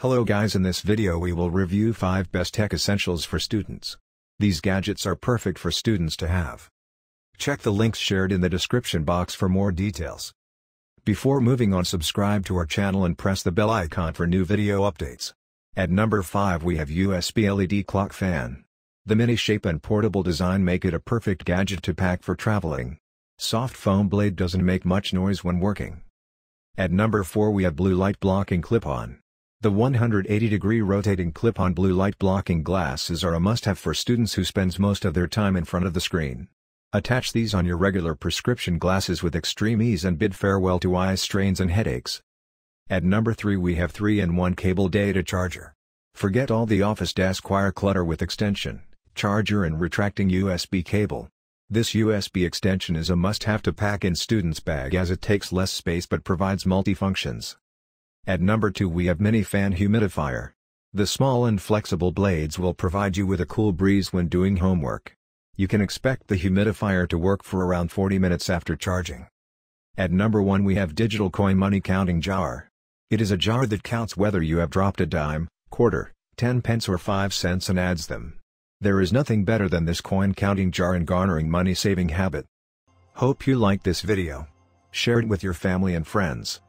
Hello guys in this video we will review 5 best tech essentials for students. These gadgets are perfect for students to have. Check the links shared in the description box for more details. Before moving on subscribe to our channel and press the bell icon for new video updates. At number 5 we have USB LED clock fan. The mini shape and portable design make it a perfect gadget to pack for traveling. Soft foam blade doesn't make much noise when working. At number 4 we have blue light blocking clip-on. The 180-degree rotating clip-on blue light blocking glasses are a must-have for students who spends most of their time in front of the screen. Attach these on your regular prescription glasses with extreme ease and bid farewell to eye strains and headaches. At number 3 we have 3-in-1 cable data charger. Forget all the office desk wire clutter with extension, charger and retracting USB cable. This USB extension is a must-have to pack in students' bag as it takes less space but provides multi-functions. At number 2 we have Mini Fan Humidifier. The small and flexible blades will provide you with a cool breeze when doing homework. You can expect the humidifier to work for around 40 minutes after charging. At number 1 we have Digital Coin Money Counting Jar. It is a jar that counts whether you have dropped a dime, quarter, 10 pence or 5 cents and adds them. There is nothing better than this coin counting jar and garnering money saving habit. Hope you liked this video. Share it with your family and friends.